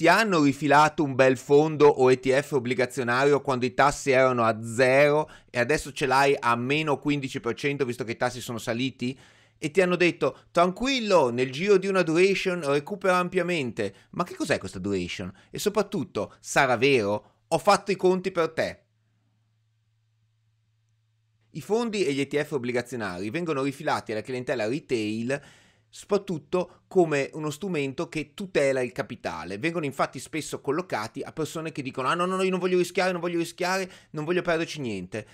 ti hanno rifilato un bel fondo o ETF obbligazionario quando i tassi erano a zero e adesso ce l'hai a meno 15% visto che i tassi sono saliti? E ti hanno detto, tranquillo, nel giro di una duration recupera ampiamente. Ma che cos'è questa duration? E soprattutto, sarà vero? Ho fatto i conti per te. I fondi e gli ETF obbligazionari vengono rifilati alla clientela retail soprattutto come uno strumento che tutela il capitale. Vengono infatti spesso collocati a persone che dicono ah no no no io non voglio rischiare, non voglio rischiare, non voglio perderci niente.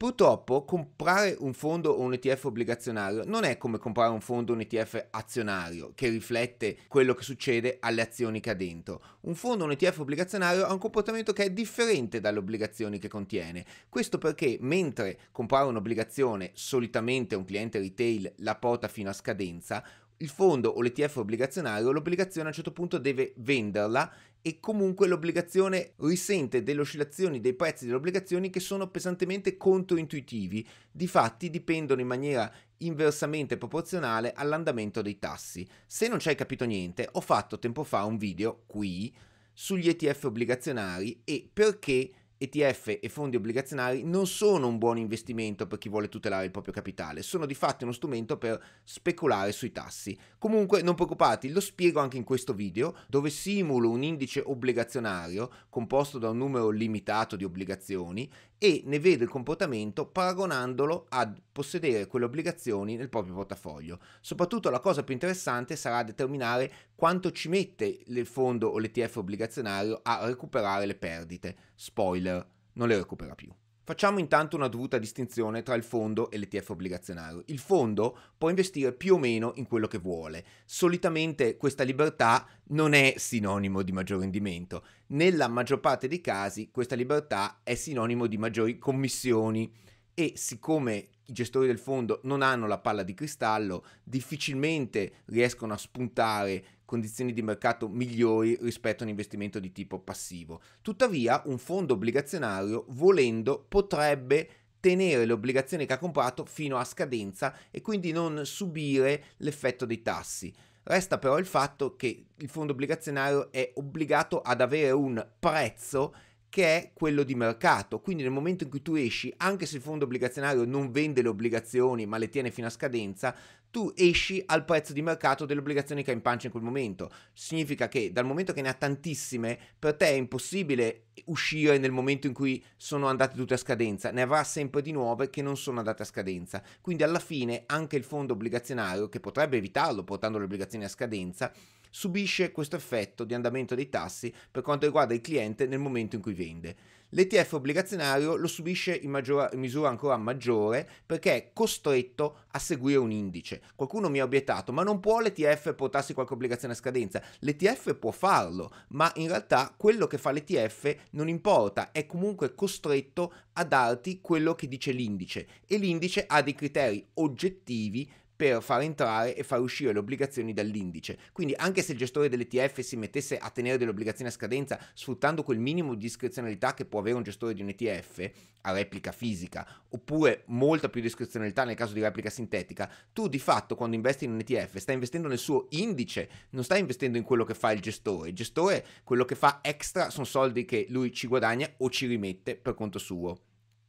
Purtroppo comprare un fondo o un ETF obbligazionario non è come comprare un fondo o un ETF azionario che riflette quello che succede alle azioni che ha dentro. Un fondo o un ETF obbligazionario ha un comportamento che è differente dalle obbligazioni che contiene. Questo perché mentre comprare un'obbligazione solitamente un cliente retail la porta fino a scadenza, il fondo o l'ETF obbligazionario, l'obbligazione a un certo punto deve venderla e comunque l'obbligazione risente delle oscillazioni dei prezzi delle obbligazioni che sono pesantemente controintuitivi, difatti dipendono in maniera inversamente proporzionale all'andamento dei tassi. Se non ci hai capito niente, ho fatto tempo fa un video qui sugli ETF obbligazionari e perché ETF e fondi obbligazionari non sono un buon investimento per chi vuole tutelare il proprio capitale, sono di fatto uno strumento per speculare sui tassi. Comunque non preoccupati, lo spiego anche in questo video dove simulo un indice obbligazionario composto da un numero limitato di obbligazioni e ne vede il comportamento paragonandolo a possedere quelle obbligazioni nel proprio portafoglio. Soprattutto la cosa più interessante sarà determinare quanto ci mette il fondo o l'ETF obbligazionario a recuperare le perdite. Spoiler, non le recupera più. Facciamo intanto una dovuta distinzione tra il fondo e l'ETF obbligazionario. Il fondo può investire più o meno in quello che vuole. Solitamente questa libertà non è sinonimo di maggior rendimento. Nella maggior parte dei casi questa libertà è sinonimo di maggiori commissioni e siccome i gestori del fondo non hanno la palla di cristallo, difficilmente riescono a spuntare condizioni di mercato migliori rispetto a un investimento di tipo passivo. Tuttavia, un fondo obbligazionario, volendo, potrebbe tenere le obbligazioni che ha comprato fino a scadenza e quindi non subire l'effetto dei tassi. Resta però il fatto che il fondo obbligazionario è obbligato ad avere un prezzo che è quello di mercato. Quindi nel momento in cui tu esci, anche se il fondo obbligazionario non vende le obbligazioni ma le tiene fino a scadenza, tu esci al prezzo di mercato delle obbligazioni che ha in pancia in quel momento. Significa che dal momento che ne ha tantissime, per te è impossibile uscire nel momento in cui sono andate tutte a scadenza, ne avrà sempre di nuove che non sono andate a scadenza. Quindi alla fine anche il fondo obbligazionario, che potrebbe evitarlo portando le obbligazioni a scadenza, subisce questo effetto di andamento dei tassi per quanto riguarda il cliente nel momento in cui vende. L'ETF obbligazionario lo subisce in, maggior, in, misura ancora maggiore perché è costretto a seguire un indice. Qualcuno mi ha obiettato, ma non può l'ETF portarsi qualche obbligazione a scadenza? L'ETF può farlo, ma in realtà quello che fa l'ETF non importa, è comunque costretto a darti quello che dice l'indice e l'indice ha dei criteri oggettivi per far entrare e far uscire le obbligazioni dall'indice. Quindi anche se il gestore dell'ETF si mettesse a tenere delle obbligazioni a scadenza sfruttando quel minimo di discrezionalità che può avere un gestore di un ETF a replica fisica, oppure molta più discrezionalità nel caso di replica sintetica, tu di fatto quando investi in un ETF stai investendo nel suo indice, non stai investendo in quello che fa il gestore. Il gestore quello che fa extra sono soldi che lui ci guadagna o ci rimette per conto suo.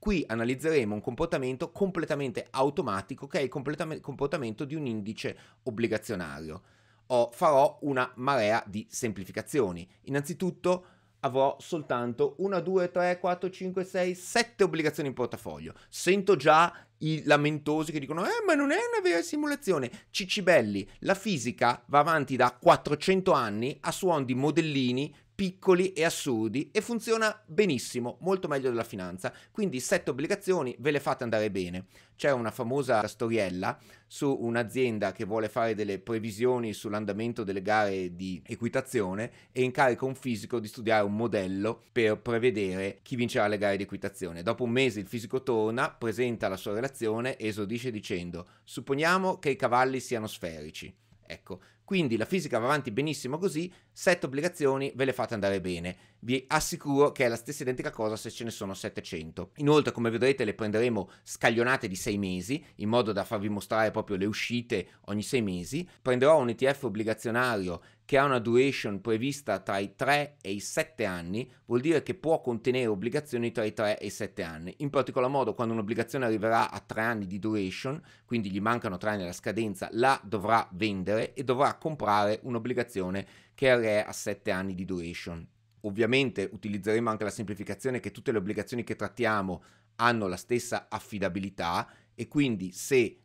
Qui analizzeremo un comportamento completamente automatico che è il comportamento di un indice obbligazionario. O farò una marea di semplificazioni. Innanzitutto avrò soltanto 1, 2, 3, 4, 5, 6, 7 obbligazioni in portafoglio. Sento già i lamentosi che dicono eh ma non è una vera simulazione cicibelli la fisica va avanti da 400 anni a suon di modellini piccoli e assurdi e funziona benissimo, molto meglio della finanza. Quindi sette obbligazioni ve le fate andare bene. C'è una famosa storiella su un'azienda che vuole fare delle previsioni sull'andamento delle gare di equitazione e incarica un fisico di studiare un modello per prevedere chi vincerà le gare di equitazione. Dopo un mese il fisico torna, presenta la sua relazione e esordisce dicendo: "Supponiamo che i cavalli siano sferici. Ecco, quindi la fisica va avanti benissimo così, sette obbligazioni ve le fate andare bene. Vi assicuro che è la stessa identica cosa se ce ne sono 700. Inoltre, come vedrete, le prenderemo scaglionate di 6 mesi, in modo da farvi mostrare proprio le uscite ogni 6 mesi. Prenderò un ETF obbligazionario che ha una duration prevista tra i 3 e i 7 anni, vuol dire che può contenere obbligazioni tra i 3 e i 7 anni. In particolar modo quando un'obbligazione arriverà a 3 anni di duration, quindi gli mancano 3 anni alla scadenza, la dovrà vendere e dovrà comprare un'obbligazione che è a 7 anni di duration. Ovviamente utilizzeremo anche la semplificazione che tutte le obbligazioni che trattiamo hanno la stessa affidabilità e quindi se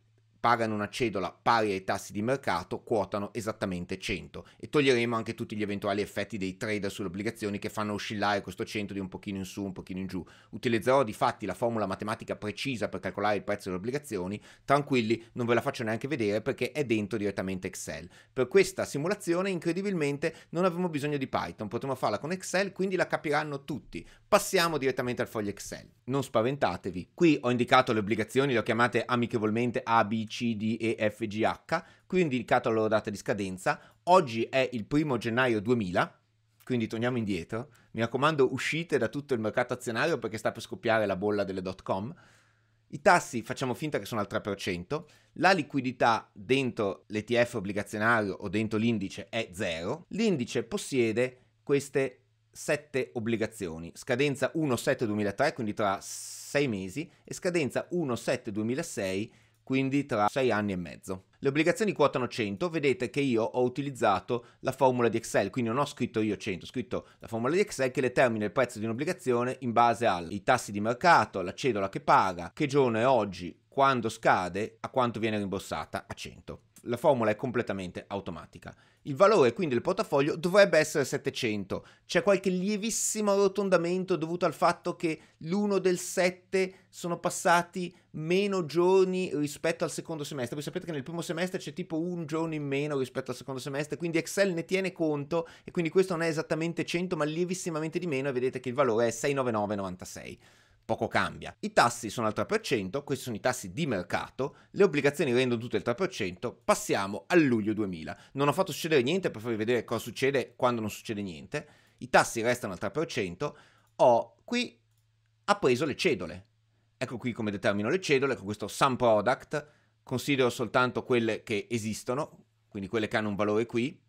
pagano una cedola pari ai tassi di mercato, quotano esattamente 100 e toglieremo anche tutti gli eventuali effetti dei trader sulle obbligazioni che fanno oscillare questo 100 di un pochino in su, un pochino in giù. Utilizzerò di fatti la formula matematica precisa per calcolare il prezzo delle obbligazioni, tranquilli, non ve la faccio neanche vedere perché è dentro direttamente Excel. Per questa simulazione incredibilmente non avremo bisogno di Python, potremo farla con Excel, quindi la capiranno tutti. Passiamo direttamente al foglio Excel. Non spaventatevi, qui ho indicato le obbligazioni, le ho chiamate amichevolmente A, B, C, CD e FGH, qui ho indicato la loro data di scadenza, oggi è il primo gennaio 2000, quindi torniamo indietro, mi raccomando uscite da tutto il mercato azionario perché sta per scoppiare la bolla delle dot com, i tassi facciamo finta che sono al 3%, la liquidità dentro l'ETF obbligazionario o dentro l'indice è zero, l'indice possiede queste 7 obbligazioni, scadenza 1-7-2003, quindi tra 6 mesi, e scadenza 1-7-2006 quindi tra 6 anni e mezzo. Le obbligazioni quotano 100, vedete che io ho utilizzato la formula di Excel, quindi non ho scritto io 100, ho scritto la formula di Excel che determina il prezzo di un'obbligazione in base ai tassi di mercato, alla cedola che paga, che giorno è oggi, quando scade, a quanto viene rimborsata a 100. La formula è completamente automatica. Il valore quindi del portafoglio dovrebbe essere 700. C'è qualche lievissimo arrotondamento dovuto al fatto che l'1 del 7 sono passati meno giorni rispetto al secondo semestre. Voi sapete che nel primo semestre c'è tipo un giorno in meno rispetto al secondo semestre, quindi Excel ne tiene conto e quindi questo non è esattamente 100 ma lievissimamente di meno e vedete che il valore è 69996 poco cambia. I tassi sono al 3%, questi sono i tassi di mercato, le obbligazioni rendono tutte il 3%, passiamo a luglio 2000. Non ho fatto succedere niente per farvi vedere cosa succede quando non succede niente, i tassi restano al 3%, ho qui appreso le cedole. Ecco qui come determino le cedole, con questo sum product considero soltanto quelle che esistono, quindi quelle che hanno un valore qui,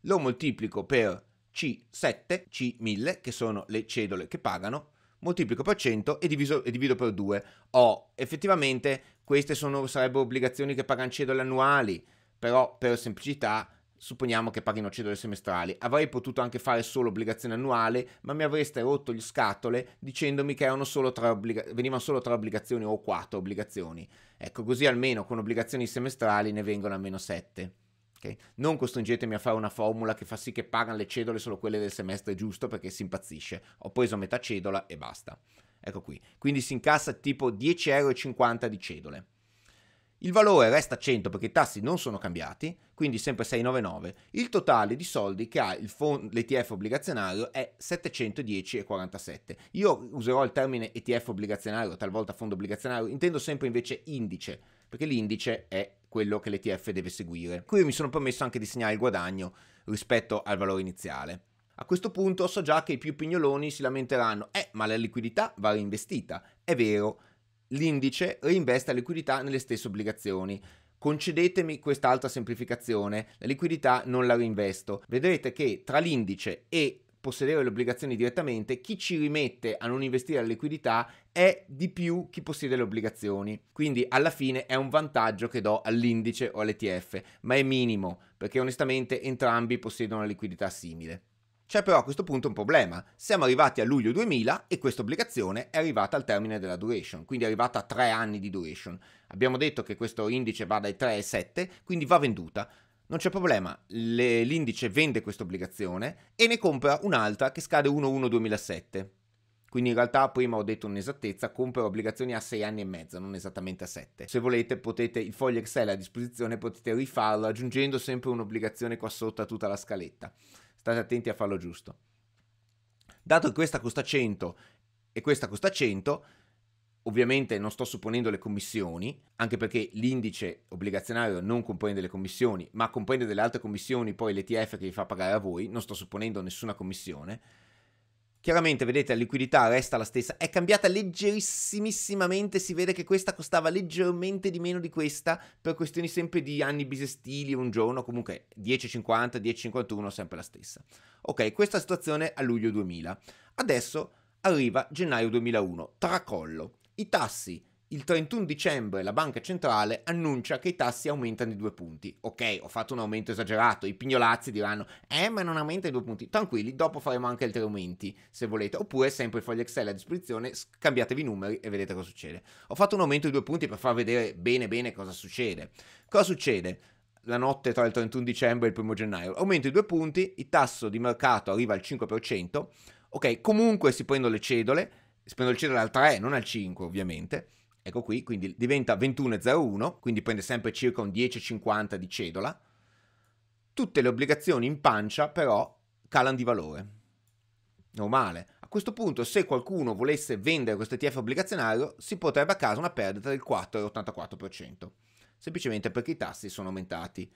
lo moltiplico per C7, C1000, che sono le cedole che pagano, moltiplico per 100 e, diviso, e divido per 2. Oh, effettivamente queste sono, sarebbero obbligazioni che pagano cedole annuali, però per semplicità supponiamo che paghino cedole semestrali. Avrei potuto anche fare solo obbligazione annuale, ma mi avreste rotto gli scatole dicendomi che solo obbliga- venivano solo tre obbligazioni o quattro obbligazioni. Ecco, così almeno con obbligazioni semestrali ne vengono almeno 7. Okay? Non costringetemi a fare una formula che fa sì che pagano le cedole solo quelle del semestre giusto perché si impazzisce. Ho preso metà cedola e basta. Ecco qui. Quindi si incassa tipo 10,50 euro di cedole. Il valore resta 100 perché i tassi non sono cambiati, quindi sempre 699. Il totale di soldi che ha fond- l'ETF obbligazionario è 710,47. Io userò il termine ETF obbligazionario, talvolta fondo obbligazionario, intendo sempre invece indice, perché l'indice è quello che l'ETF deve seguire. Qui mi sono promesso anche di segnare il guadagno rispetto al valore iniziale. A questo punto so già che i più pignoloni si lamenteranno, eh, ma la liquidità va reinvestita. È vero, l'indice reinveste la liquidità nelle stesse obbligazioni. Concedetemi quest'altra semplificazione, la liquidità non la reinvesto. Vedrete che tra l'indice e possedere le obbligazioni direttamente, chi ci rimette a non investire la liquidità è di più chi possiede le obbligazioni. Quindi alla fine è un vantaggio che do all'indice o all'ETF, ma è minimo, perché onestamente entrambi possiedono una liquidità simile. C'è però a questo punto un problema. Siamo arrivati a luglio 2000 e questa obbligazione è arrivata al termine della duration, quindi è arrivata a 3 anni di duration. Abbiamo detto che questo indice va dai 3 ai 7, quindi va venduta. Non c'è problema, le, l'indice vende questa obbligazione e ne compra un'altra che scade 1-1-2007. Quindi in realtà prima ho detto un'esattezza, compra obbligazioni a 6 anni e mezzo, non esattamente a 7. Se volete potete, il foglio Excel è a disposizione, potete rifarlo aggiungendo sempre un'obbligazione qua sotto a tutta la scaletta. State attenti a farlo giusto. Dato che questa costa 100 e questa costa 100, Ovviamente non sto supponendo le commissioni, anche perché l'indice obbligazionario non comprende le commissioni, ma comprende delle altre commissioni, poi l'ETF che vi fa pagare a voi, non sto supponendo nessuna commissione. Chiaramente, vedete, la liquidità resta la stessa, è cambiata leggerissimissimamente, si vede che questa costava leggermente di meno di questa, per questioni sempre di anni bisestili, un giorno, comunque 10,50, 10,51, sempre la stessa. Ok, questa situazione a luglio 2000. Adesso arriva gennaio 2001, tracollo i tassi. Il 31 dicembre la banca centrale annuncia che i tassi aumentano di due punti. Ok, ho fatto un aumento esagerato, i pignolazzi diranno, eh ma non aumenta di due punti. Tranquilli, dopo faremo anche altri aumenti, se volete. Oppure sempre il foglio Excel a disposizione, cambiatevi i numeri e vedete cosa succede. Ho fatto un aumento di due punti per far vedere bene bene cosa succede. Cosa succede? la notte tra il 31 dicembre e il 1 gennaio. Aumento di due punti, il tasso di mercato arriva al 5%, ok, comunque si prendono le cedole, spendo il 0 al 3, non al 5 ovviamente. Ecco qui, quindi diventa 21,01, quindi prende sempre circa un 10,50 di cedola. Tutte le obbligazioni in pancia però calano di valore. Normale. A questo punto, se qualcuno volesse vendere questo ETF obbligazionario, si potrebbe a casa una perdita del 4,84%, semplicemente perché i tassi sono aumentati.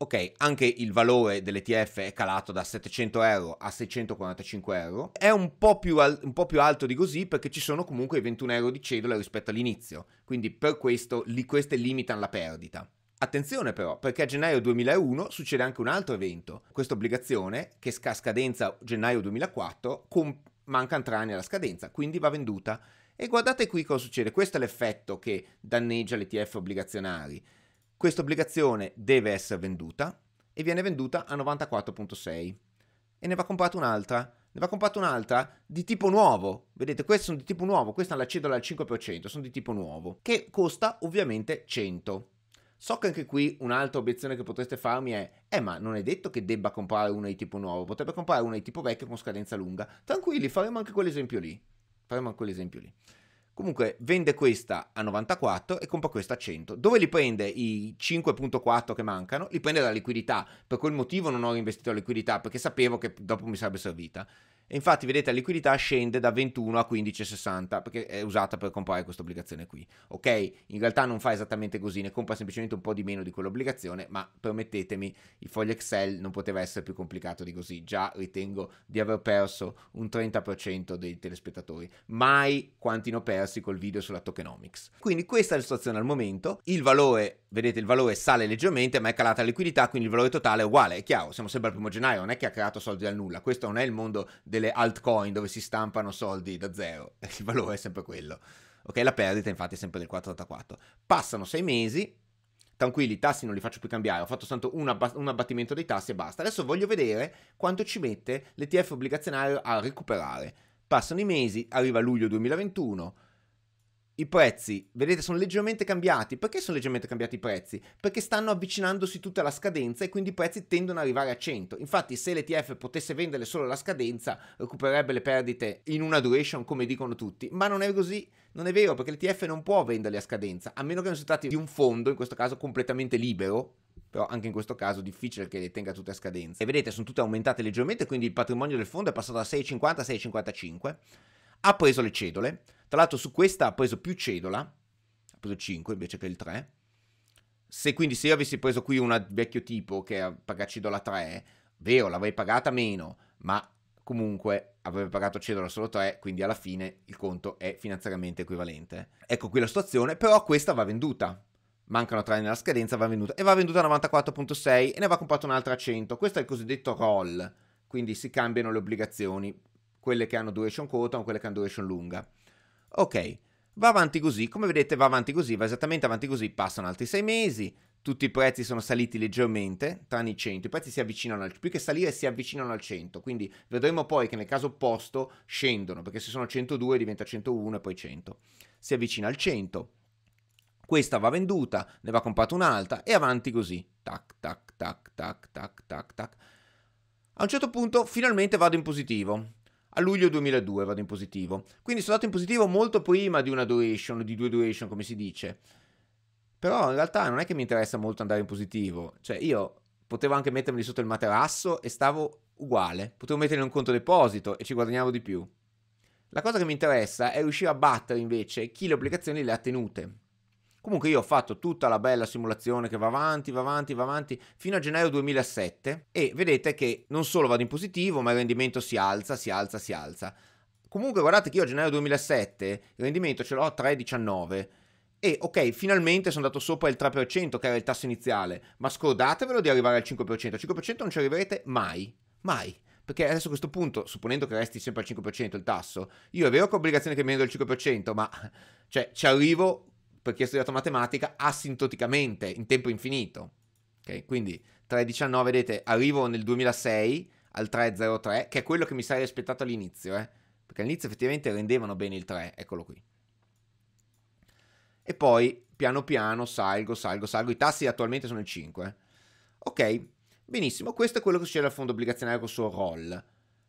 Ok, anche il valore dell'ETF è calato da 700 euro a 645 euro. È un po, più, al- un po più alto di così perché ci sono comunque i 21 euro di cedola rispetto all'inizio. Quindi per questo li- queste limitano la perdita. Attenzione però, perché a gennaio 2001 succede anche un altro evento. Questa obbligazione, che a scadenza gennaio 2004, com- mancano tre anni alla scadenza, quindi va venduta. E guardate qui cosa succede. Questo è l'effetto che danneggia l'ETF obbligazionari. Questa obbligazione deve essere venduta e viene venduta a 94.6 e ne va comprata un'altra ne va comprata un'altra di tipo nuovo. Vedete, queste sono di tipo nuovo, questa è la cedola al 5%, sono di tipo nuovo, che costa ovviamente 100. So che anche qui un'altra obiezione che potreste farmi è, eh ma non è detto che debba comprare una di tipo nuovo, potrebbe comprare una di tipo vecchio con scadenza lunga. Tranquilli, faremo anche quell'esempio lì. Faremo anche quell'esempio lì. Comunque vende questa a 94 e compra questa a 100. Dove li prende i 5.4 che mancano? Li prende dalla liquidità. Per quel motivo non ho investito la liquidità perché sapevo che dopo mi sarebbe servita. E infatti, vedete, la liquidità scende da 21 a 15,60 perché è usata per comprare questa obbligazione qui. Ok, in realtà non fa esattamente così, ne compra semplicemente un po' di meno di quell'obbligazione, ma permettetemi, il foglio Excel non poteva essere più complicato di così. Già ritengo di aver perso un 30% dei telespettatori. Mai quanti ne ho persi col video sulla tokenomics. Quindi questa è la situazione al momento. Il valore, vedete, il valore sale leggermente, ma è calata la liquidità, quindi il valore totale è uguale, è chiaro, siamo sempre al primo gennaio, non è che ha creato soldi dal nulla. Questo non è il mondo del delle altcoin dove si stampano soldi da zero, il valore è sempre quello. Ok, la perdita infatti è sempre del 4,84. Passano sei mesi, tranquilli, i tassi non li faccio più cambiare, ho fatto soltanto un, abba- un, abbattimento dei tassi e basta. Adesso voglio vedere quanto ci mette l'ETF obbligazionario a recuperare. Passano i mesi, arriva luglio 2021 i prezzi, vedete, sono leggermente cambiati. Perché sono leggermente cambiati i prezzi? Perché stanno avvicinandosi tutta la scadenza e quindi i prezzi tendono ad arrivare a 100. Infatti, se l'ETF potesse venderle solo alla scadenza, recupererebbe le perdite in una duration, come dicono tutti. Ma non è così. Non è vero, perché l'ETF non può venderle a scadenza, a meno che non si tratti di un fondo, in questo caso completamente libero, però anche in questo caso difficile che le tenga tutte a scadenza. E vedete, sono tutte aumentate leggermente, quindi il patrimonio del fondo è passato da 6,50 a 6,55, ha preso le cedole, tra l'altro su questa ha preso più cedola, ha preso 5 invece che il 3. Se quindi se io avessi preso qui una vecchio tipo che paga cedola 3, vero, l'avrei pagata meno, ma comunque avrebbe pagato cedola solo 3, quindi alla fine il conto è finanziariamente equivalente. Ecco qui la situazione, però questa va venduta. Mancano 3 nella scadenza, va venduta e va venduta a 94.6 e ne va comprata un'altra a 100. Questo è il cosiddetto roll, quindi si cambiano le obbligazioni, quelle che hanno duration quota o quelle che hanno duration lunga. Ok, va avanti così, come vedete va avanti così, va esattamente avanti così, passano altri sei mesi, tutti i prezzi sono saliti leggermente, tranne i 100, i prezzi si avvicinano, al, più che salire si avvicinano al 100, quindi vedremo poi che nel caso opposto scendono, perché se sono 102 diventa 101 e poi 100, si avvicina al 100, questa va venduta, ne va comprata un'altra e avanti così, tac tac tac tac tac tac tac. A un certo punto finalmente vado in positivo, a luglio 2002 vado in positivo. Quindi sono andato in positivo molto prima di una duration, di due duration come si dice. Però in realtà non è che mi interessa molto andare in positivo, cioè io potevo anche mettermi sotto il materasso e stavo uguale, potevo metterli un conto deposito e ci guadagnavo di più. La cosa che mi interessa è riuscire a battere invece chi le obbligazioni le ha tenute. Comunque io ho fatto tutta la bella simulazione che va avanti, va avanti, va avanti, fino a gennaio 2007 e vedete che non solo vado in positivo, ma il rendimento si alza, si alza, si alza. Comunque guardate che io a gennaio 2007 il rendimento ce l'ho a 3,19 e ok, finalmente sono andato sopra il 3% che era il tasso iniziale, ma scordatevelo di arrivare al 5%, al 5% non ci arriverete mai, mai perché adesso a questo punto, supponendo che resti sempre al 5% il tasso, io è vero che ho obbligazione che meno del 5%, ma cioè ci arrivo perché ha studiato matematica asintoticamente, in tempo infinito. Okay? Quindi 3.19, vedete, arrivo nel 2006 al 3.03, che è quello che mi sarei aspettato all'inizio, eh? perché all'inizio effettivamente rendevano bene il 3, eccolo qui. E poi piano piano salgo, salgo, salgo, i tassi attualmente sono il 5. Eh? Ok, benissimo, questo è quello che succede al fondo obbligazionario con il suo roll.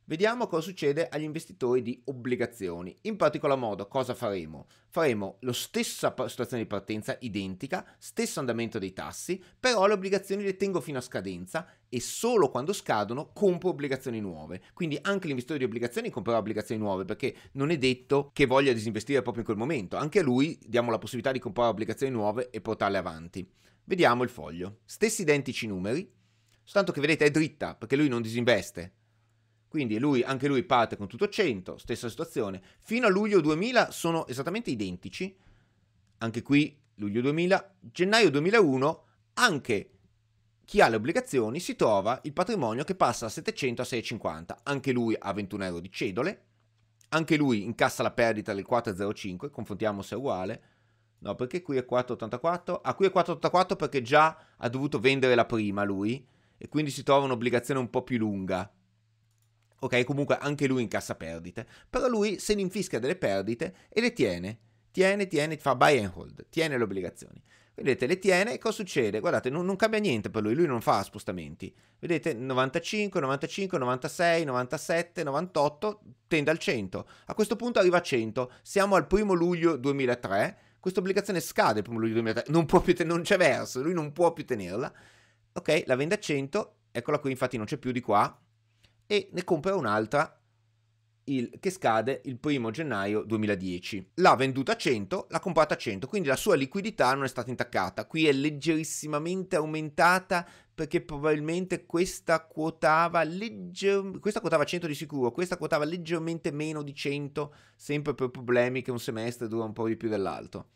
Vediamo cosa succede agli investitori di obbligazioni. In particolar modo, cosa faremo? Faremo la stessa situazione di partenza, identica, stesso andamento dei tassi, però le obbligazioni le tengo fino a scadenza e solo quando scadono compro obbligazioni nuove. Quindi anche l'investitore di obbligazioni comprerà obbligazioni nuove perché non è detto che voglia disinvestire proprio in quel momento. Anche a lui diamo la possibilità di comprare obbligazioni nuove e portarle avanti. Vediamo il foglio. Stessi identici numeri, soltanto che vedete è dritta perché lui non disinveste, quindi lui, anche lui parte con tutto 100, stessa situazione. Fino a luglio 2000 sono esattamente identici. Anche qui luglio 2000, gennaio 2001, anche chi ha le obbligazioni si trova il patrimonio che passa da 700 a 650, anche lui ha 21 euro di cedole, anche lui incassa la perdita del 4,05, confrontiamo se è uguale, no perché qui è 4,84, ah qui è 4,84 perché già ha dovuto vendere la prima lui e quindi si trova un'obbligazione un po' più lunga, ok? Comunque anche lui incassa perdite, però lui se ne infischia delle perdite e le tiene, tiene, tiene, fa buy and hold, tiene le obbligazioni. Vedete, le tiene e cosa succede? Guardate, non, non, cambia niente per lui, lui non fa spostamenti. Vedete, 95, 95, 96, 97, 98, tende al 100. A questo punto arriva a 100, siamo al primo luglio 2003, questa obbligazione scade il 1 luglio 2003, non, può più ten- non c'è verso, lui non può più tenerla. Ok, la vende a 100, eccola qui, infatti non c'è più di qua, e ne compra un'altra il, che scade il primo gennaio 2010. L'ha venduta a 100, l'ha comprata a 100, quindi la sua liquidità non è stata intaccata. Qui è leggerissimamente aumentata perché probabilmente questa quotava, legger... questa quotava 100 di sicuro, questa quotava leggermente meno di 100, sempre per problemi che un semestre dura un po' di più dell'altro.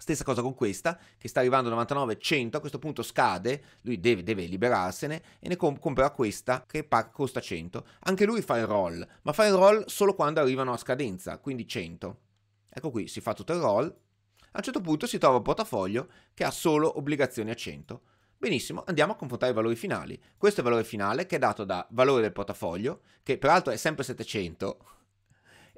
Stessa cosa con questa, che sta arrivando a 99,100, a questo punto scade, lui deve, deve liberarsene e ne comp- comprerà questa che pa- costa 100. Anche lui fa il roll, ma fa il roll solo quando arrivano a scadenza, quindi 100. Ecco qui, si fa tutto il roll, a un certo punto si trova un portafoglio che ha solo obbligazioni a 100. Benissimo, andiamo a confrontare i valori finali. Questo è il valore finale che è dato da valore del portafoglio, che peraltro è sempre 700,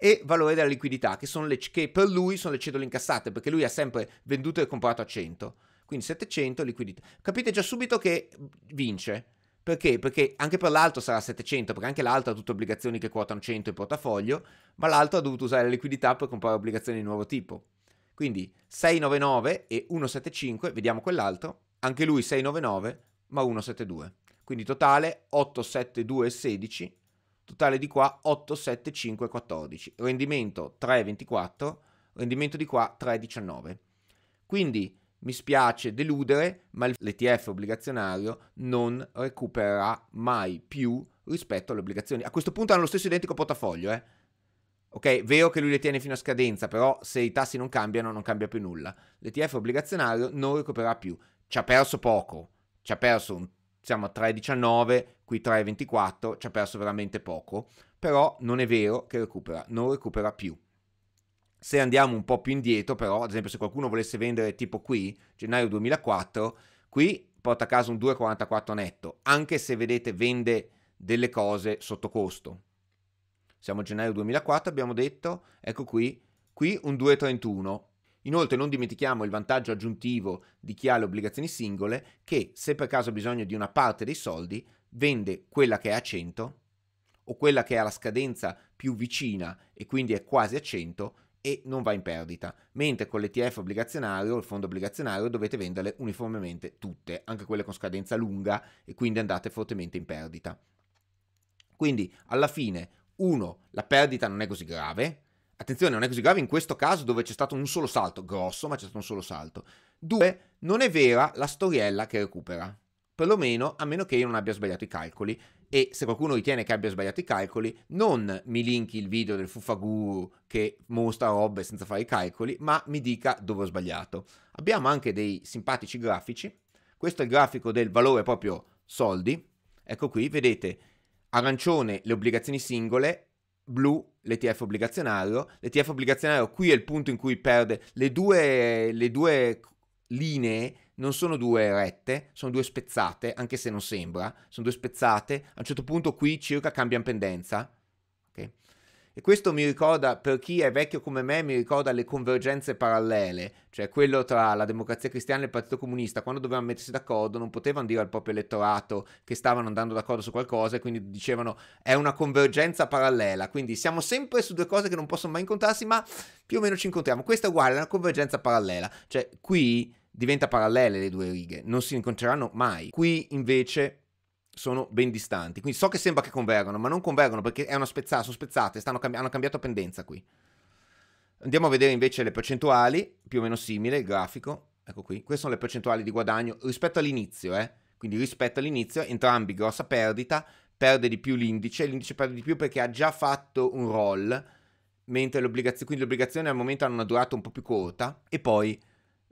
e valore della liquidità, che, le, che per lui sono le cedole incassate, perché lui ha sempre venduto e comprato a 100. Quindi 700 liquidità. Capite già subito che vince. Perché? Perché anche per l'altro sarà 700, perché anche l'altro ha tutte obbligazioni che quotano 100 in portafoglio, ma l'altro ha dovuto usare la liquidità per comprare obbligazioni di nuovo tipo. Quindi 699 e 175, vediamo quell'altro, anche lui 699, ma 172. Quindi totale 872,16 totale di qua 8, 7, 5, 14, rendimento 3, 24, rendimento di qua 3, 19. Quindi mi spiace deludere, ma l'ETF obbligazionario non recupererà mai più rispetto alle obbligazioni. A questo punto hanno lo stesso identico portafoglio, eh? Ok, vero che lui le tiene fino a scadenza, però se i tassi non cambiano non cambia più nulla. L'ETF obbligazionario non recupererà più. Ci ha perso poco, ci ha perso un siamo a 3,19, qui 3,24, ci ha perso veramente poco, però non è vero che recupera, non recupera più. Se andiamo un po' più indietro, però, ad esempio, se qualcuno volesse vendere tipo qui, gennaio 2004, qui porta a casa un 2,44 netto, anche se vedete vende delle cose sotto costo. Siamo a gennaio 2004, abbiamo detto, ecco qui, qui un 2,31, Inoltre non dimentichiamo il vantaggio aggiuntivo di chi ha le obbligazioni singole che se per caso ha bisogno di una parte dei soldi vende quella che è a 100 o quella che ha la scadenza più vicina e quindi è quasi a 100 e non va in perdita, mentre con l'ETF obbligazionario, il fondo obbligazionario, dovete venderle uniformemente tutte, anche quelle con scadenza lunga e quindi andate fortemente in perdita. Quindi alla fine, uno, la perdita non è così grave, Attenzione, non è così grave in questo caso dove c'è stato un solo salto, grosso, ma c'è stato un solo salto. Due, non è vera la storiella che recupera. Perlomeno a meno che io non abbia sbagliato i calcoli. E se qualcuno ritiene che abbia sbagliato i calcoli, non mi linki il video del Fufaguru che mostra robe senza fare i calcoli, ma mi dica dove ho sbagliato. Abbiamo anche dei simpatici grafici. Questo è il grafico del valore proprio soldi. Ecco qui, vedete, arancione le obbligazioni singole, blu l'ETF obbligazionario. L'ETF obbligazionario qui è il punto in cui perde le due, le due linee non sono due rette, sono due spezzate, anche se non sembra, sono due spezzate, a un certo punto qui circa cambiano pendenza, e questo mi ricorda, per chi è vecchio come me, mi ricorda le convergenze parallele, cioè quello tra la democrazia cristiana e il Partito Comunista, quando dovevano mettersi d'accordo non potevano dire al proprio elettorato che stavano andando d'accordo su qualcosa e quindi dicevano è una convergenza parallela, quindi siamo sempre su due cose che non possono mai incontrarsi, ma più o meno ci incontriamo. Questa è uguale, è una convergenza parallela, cioè qui diventa parallele le due righe, non si incontreranno mai. Qui invece sono ben distanti. Quindi so che sembra che convergano, ma non convergono perché è una spezzata, sono spezzate, cambi- hanno cambiato pendenza qui. Andiamo a vedere invece le percentuali, più o meno simile, il grafico. Ecco qui, queste sono le percentuali di guadagno rispetto all'inizio, eh? Quindi rispetto all'inizio, entrambi grossa perdita, perde di più l'indice, l'indice perde di più perché ha già fatto un roll, mentre le quindi l'obbligazione al momento ha una durata un po' più corta e poi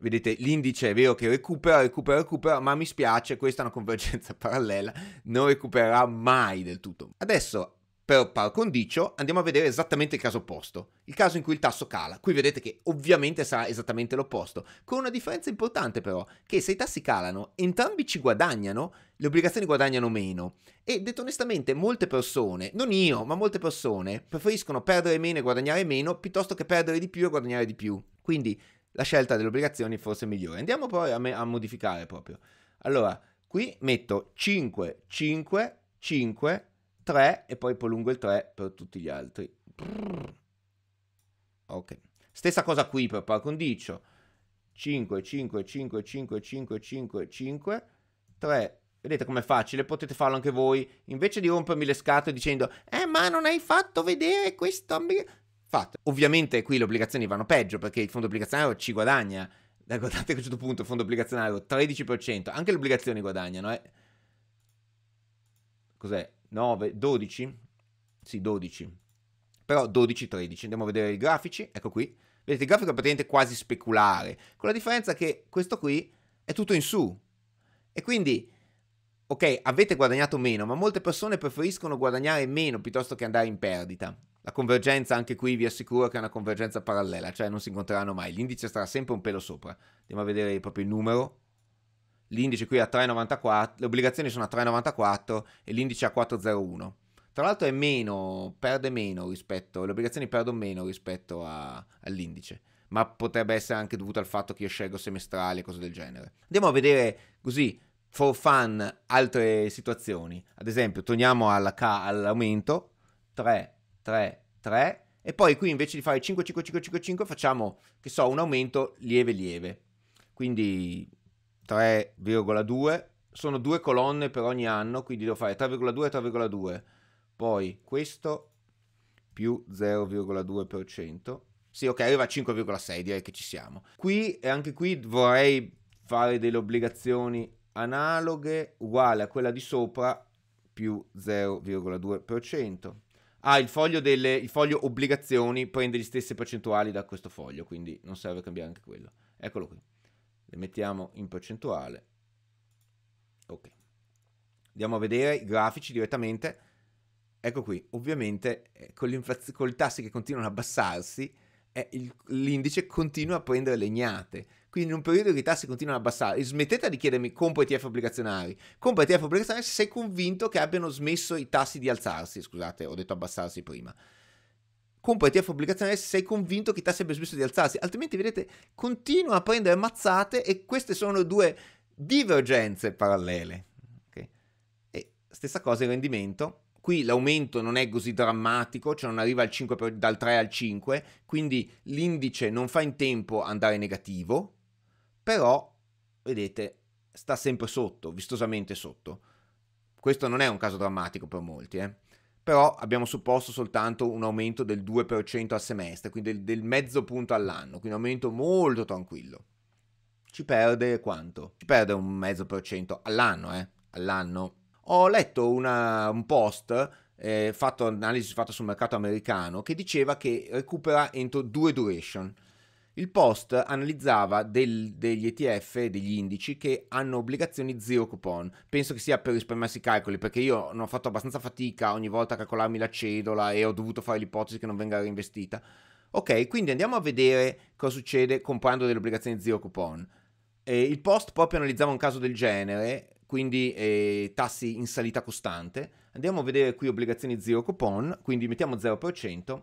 Vedete, l'indice è vero che recupera, recupera, recupera, ma mi spiace, questa è una convergenza parallela, non recupererà mai del tutto. Adesso, per par condicio, andiamo a vedere esattamente il caso opposto, il caso in cui il tasso cala. Qui vedete che ovviamente sarà esattamente l'opposto, con una differenza importante però, che se i tassi calano, entrambi ci guadagnano, le obbligazioni guadagnano meno. E detto onestamente, molte persone, non io, ma molte persone, preferiscono perdere meno e guadagnare meno piuttosto che perdere di più e guadagnare di più. Quindi la scelta delle obbligazioni fosse migliore. Andiamo poi a, me- a modificare proprio. Allora, qui metto 5, 5, 5, 3 e poi prolungo il 3 per tutti gli altri. Ok. Stessa cosa qui per par condicio. 5, 5, 5, 5, 5, 5, 5, 3. Vedete com'è facile, potete farlo anche voi. Invece di rompermi le scatole dicendo, eh ma non hai fatto vedere questo... Ambigu-". Fatto. Ovviamente qui le obbligazioni vanno peggio perché il fondo obbligazionario ci guadagna. Guardate che a un certo punto il fondo obbligazionario 13%, anche le obbligazioni guadagnano, eh. Cos'è? 9, 12? Sì, 12. Però 12, 13. Andiamo a vedere i grafici, ecco qui. Vedete, il grafico è praticamente quasi speculare, con la differenza che questo qui è tutto in su. E quindi ok, avete guadagnato meno, ma molte persone preferiscono guadagnare meno piuttosto che andare in perdita. La convergenza, anche qui vi assicuro che è una convergenza parallela, cioè non si incontreranno mai. L'indice starà sempre un pelo sopra. Andiamo a vedere proprio il numero. L'indice qui è a 3,94, le obbligazioni sono a 3,94 e l'indice a 4,01. Tra l'altro è meno, perde meno rispetto, le obbligazioni perdono meno rispetto a, all'indice ma potrebbe essere anche dovuto al fatto che io scelgo semestrali e cose del genere. Andiamo a vedere così, for fun, altre situazioni. Ad esempio, torniamo alla all'aumento, 3 3, 3 e poi qui invece di fare 5, 5, 5, 5, 5 facciamo, che so, un aumento lieve, lieve. Quindi 3,2, sono due colonne per ogni anno, quindi devo fare 3,2, 3,2, poi questo più 0,2%. Sì, ok, arriva a 5,6, direi che ci siamo. Qui, e anche qui vorrei fare delle obbligazioni analoghe, uguale a quella di sopra, più 0,2%. Ah, il foglio, delle, il foglio obbligazioni prende le stesse percentuali da questo foglio, quindi non serve cambiare anche quello. Eccolo qui. Le mettiamo in percentuale. Ok. Andiamo a vedere i grafici direttamente. Ecco qui, ovviamente eh, con, con i tassi che continuano a abbassarsi, il, l'indice continua a prendere legnate. Quindi in un periodo che i tassi continuano ad abbassare. smettete di chiedermi compra ETF obbligazionari. Compra ETF obbligazionari se sei convinto che abbiano smesso i tassi di alzarsi. Scusate, ho detto abbassarsi prima. Compra ETF obbligazionari se sei convinto che i tassi abbiano smesso di alzarsi. Altrimenti, vedete, continua a prendere mazzate e queste sono due divergenze parallele. Okay? E stessa cosa il rendimento qui l'aumento non è così drammatico, cioè non arriva 5, dal 3 al 5, quindi l'indice non fa in tempo andare negativo, però vedete sta sempre sotto, vistosamente sotto. Questo non è un caso drammatico per molti, eh? però abbiamo supposto soltanto un aumento del 2% al semestre, quindi del, del mezzo punto all'anno, quindi un aumento molto tranquillo. Ci perde quanto? Ci perde un mezzo per cento all'anno, eh? All'anno ho letto una, un post eh, fatto, analisi fatta sul mercato americano che diceva che recupera entro due duration. Il post analizzava del, degli ETF, degli indici che hanno obbligazioni zero coupon. Penso che sia per risparmiarsi i calcoli, perché io non ho fatto abbastanza fatica ogni volta a calcolarmi la cedola e ho dovuto fare l'ipotesi che non venga reinvestita. Ok, quindi andiamo a vedere cosa succede comprando delle obbligazioni zero coupon. Eh, il post proprio analizzava un caso del genere, quindi eh, tassi in salita costante. Andiamo a vedere qui obbligazioni zero coupon, quindi mettiamo 0%.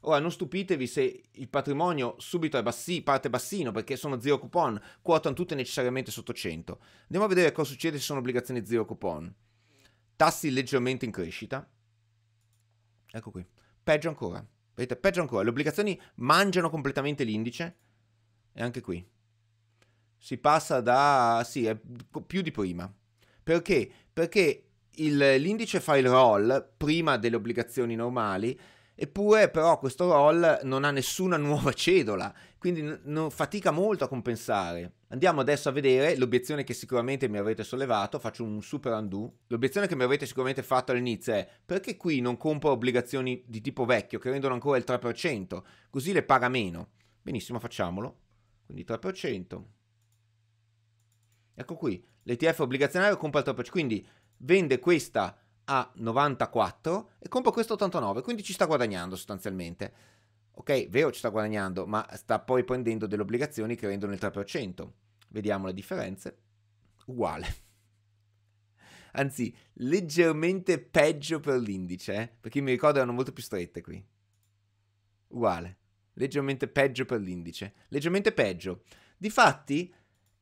Ora non stupitevi se il patrimonio subito bassi, parte bassino perché sono zero coupon, quotano tutte necessariamente sotto 100. Andiamo a vedere cosa succede se sono obbligazioni zero coupon. Tassi leggermente in crescita. Ecco qui. Peggio ancora. Vedete, peggio ancora. Le obbligazioni mangiano completamente l'indice. E anche qui si passa da... sì, è più di prima. Perché? Perché il, l'indice fa il roll prima delle obbligazioni normali, eppure però questo roll non ha nessuna nuova cedola, quindi n- n- fatica molto a compensare. Andiamo adesso a vedere l'obiezione che sicuramente mi avrete sollevato, faccio un super undo. L'obiezione che mi avrete sicuramente fatto all'inizio è perché qui non compro obbligazioni di tipo vecchio che rendono ancora il 3%, così le paga meno. Benissimo, facciamolo. Quindi 3%. Ecco qui, l'ETF obbligazionario compra il top edge, quindi vende questa a 94 e compra questo 89, quindi ci sta guadagnando sostanzialmente. Ok, vero ci sta guadagnando, ma sta poi prendendo delle obbligazioni che rendono il 3%. Vediamo le differenze. Uguale. Anzi, leggermente peggio per l'indice, eh? perché mi ricordo erano molto più strette qui. Uguale. Leggermente peggio per l'indice. Leggermente peggio. Difatti,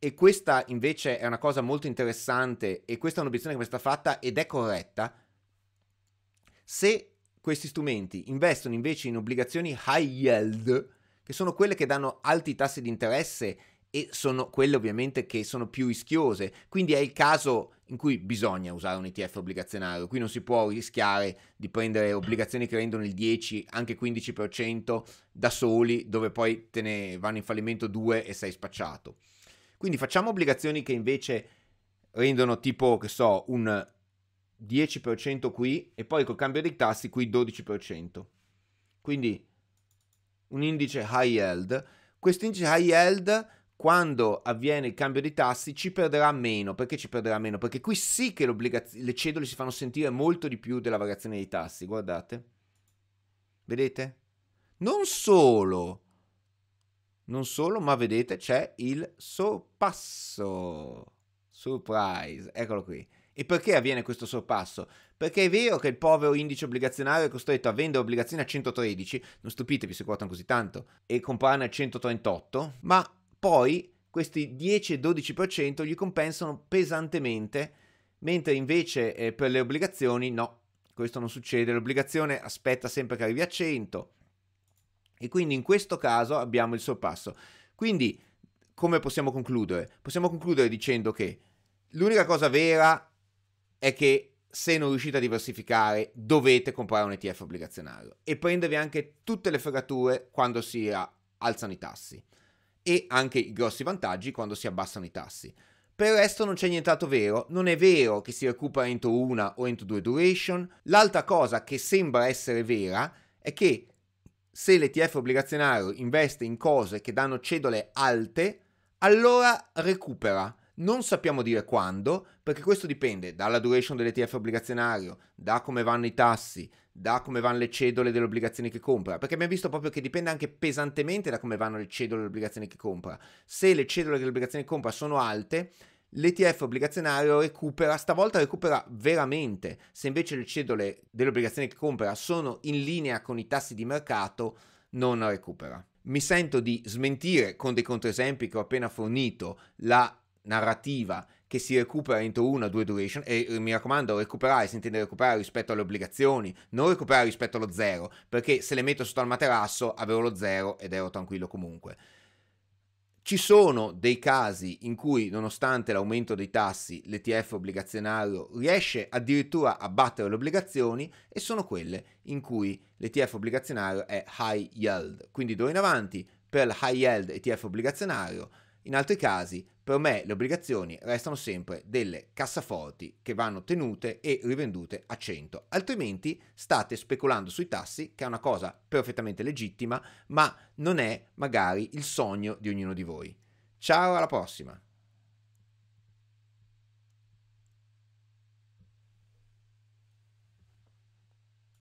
e questa invece è una cosa molto interessante e questa è un'obiezione che mi è stata fatta ed è corretta. Se questi strumenti investono invece in obbligazioni high yield, che sono quelle che danno alti tassi di interesse e sono quelle ovviamente che sono più rischiose, quindi è il caso in cui bisogna usare un ETF obbligazionario, qui non si può rischiare di prendere obbligazioni che rendono il 10, anche 15% da soli, dove poi te ne vanno in fallimento due e sei spacciato. Quindi facciamo obbligazioni che invece rendono tipo, che so, un 10% qui e poi col cambio dei tassi qui 12%. Quindi un indice high yield. Questo indice high yield quando avviene il cambio dei tassi ci perderà meno. Perché ci perderà meno? Perché qui sì che le cedole si fanno sentire molto di più della variazione dei tassi. Guardate. Vedete? Non solo non solo, ma vedete c'è il sorpasso. Surprise, eccolo qui. E perché avviene questo sorpasso? Perché è vero che il povero indice obbligazionario è costretto a vendere obbligazioni a 113, non stupitevi se quotano così tanto, e comprarne a 138, ma poi questi 10-12% gli compensano pesantemente, mentre invece eh, per le obbligazioni no, questo non succede, l'obbligazione aspetta sempre che arrivi a 100, e quindi in questo caso abbiamo il sorpasso. Quindi come possiamo concludere? Possiamo concludere dicendo che l'unica cosa vera è che se non riuscite a diversificare dovete comprare un ETF obbligazionario e prendervi anche tutte le fregature quando si alzano i tassi e anche i grossi vantaggi quando si abbassano i tassi. Per il resto non c'è nient'altro vero, non è vero che si recupera entro una o entro due duration. L'altra cosa che sembra essere vera è che se l'ETF obbligazionario investe in cose che danno cedole alte, allora recupera. Non sappiamo dire quando, perché questo dipende dalla duration dell'ETF obbligazionario, da come vanno i tassi, da come vanno le cedole delle obbligazioni che compra, perché abbiamo visto proprio che dipende anche pesantemente da come vanno le cedole delle obbligazioni che compra. Se le cedole delle obbligazioni che compra sono alte, l'ETF obbligazionario recupera, stavolta recupera veramente, se invece le cedole delle obbligazioni che compra sono in linea con i tassi di mercato, non recupera. Mi sento di smentire con dei controesempi che ho appena fornito la narrativa che si recupera entro una o due duration e eh, mi raccomando recuperare si intende recuperare rispetto alle obbligazioni non recuperare rispetto allo zero perché se le metto sotto al materasso avevo lo zero ed ero tranquillo comunque ci sono dei casi in cui, nonostante l'aumento dei tassi, l'ETF obbligazionario riesce addirittura a battere le obbligazioni e sono quelle in cui l'ETF obbligazionario è high yield. Quindi do in avanti, per il high yield ETF obbligazionario, in altri casi per me le obbligazioni restano sempre delle cassaforti che vanno tenute e rivendute a 100, altrimenti state speculando sui tassi, che è una cosa perfettamente legittima, ma non è magari il sogno di ognuno di voi. Ciao, alla prossima!